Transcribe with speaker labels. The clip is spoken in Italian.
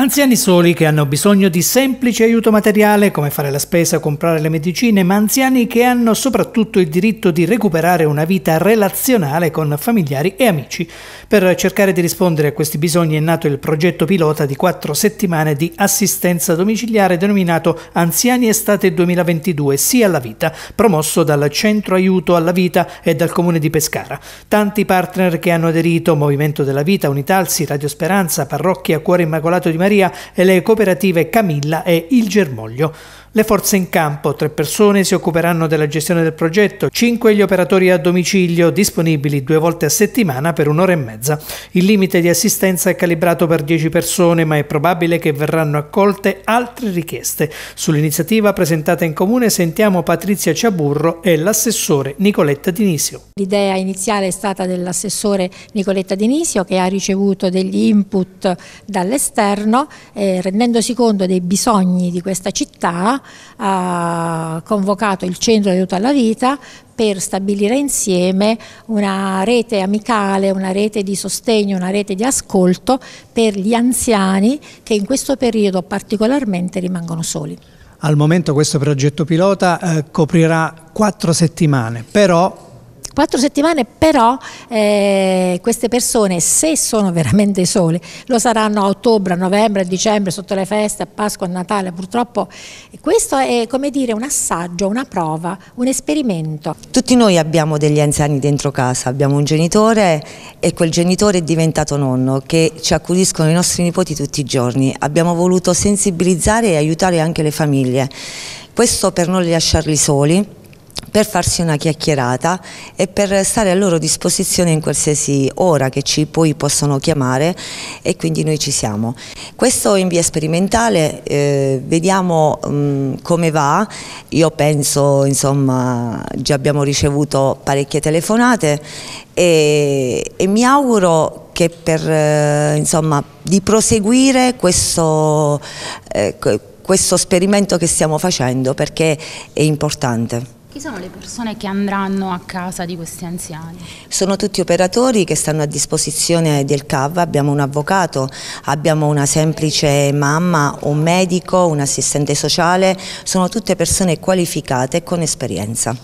Speaker 1: Anziani soli che hanno bisogno di semplice aiuto materiale come fare la spesa, comprare le medicine, ma anziani che hanno soprattutto il diritto di recuperare una vita relazionale con familiari e amici. Per cercare di rispondere a questi bisogni è nato il progetto pilota di quattro settimane di assistenza domiciliare denominato Anziani Estate 2022 Sì alla Vita, promosso dal Centro Aiuto alla Vita e dal Comune di Pescara. Tanti partner che hanno aderito, Movimento della Vita, Unitalsi, Radio Speranza, Parrocchia Cuore Immacolato di Maria, Maria e le cooperative Camilla e Il Germoglio. Le forze in campo, tre persone, si occuperanno della gestione del progetto, cinque gli operatori a domicilio disponibili due volte a settimana per un'ora e mezza. Il limite di assistenza è calibrato per dieci persone, ma è probabile che verranno accolte altre richieste. Sull'iniziativa presentata in comune sentiamo Patrizia Ciaburro e l'assessore Nicoletta Dinisio.
Speaker 2: L'idea iniziale è stata dell'assessore Nicoletta Dinisio che ha ricevuto degli input dall'esterno, eh, rendendosi conto dei bisogni di questa città ha convocato il Centro di Aiuto alla Vita per stabilire insieme una rete amicale, una rete di sostegno, una rete di ascolto per gli anziani che in questo periodo particolarmente rimangono soli.
Speaker 1: Al momento questo progetto pilota eh, coprirà quattro settimane, però
Speaker 2: Quattro settimane però eh, queste persone, se sono veramente sole, lo saranno a ottobre, a novembre, a dicembre, sotto le feste, a Pasqua, a Natale. Purtroppo questo è come dire un assaggio, una prova, un esperimento.
Speaker 3: Tutti noi abbiamo degli anziani dentro casa, abbiamo un genitore e quel genitore è diventato nonno che ci accudiscono i nostri nipoti tutti i giorni. Abbiamo voluto sensibilizzare e aiutare anche le famiglie. Questo per non lasciarli soli per farsi una chiacchierata e per stare a loro disposizione in qualsiasi ora che ci poi possono chiamare e quindi noi ci siamo. Questo in via sperimentale, eh, vediamo mh, mm, come va, io penso insomma già abbiamo ricevuto parecchie telefonate e, e mi auguro che per eh, insomma di proseguire questo, eh, questo esperimento che stiamo facendo perché è importante.
Speaker 2: Chi sono le persone che andranno a casa di questi anziani?
Speaker 3: Sono tutti operatori che stanno a disposizione del CAV, abbiamo un avvocato, abbiamo una semplice mamma, un medico, un assistente sociale, sono tutte persone qualificate e con esperienza.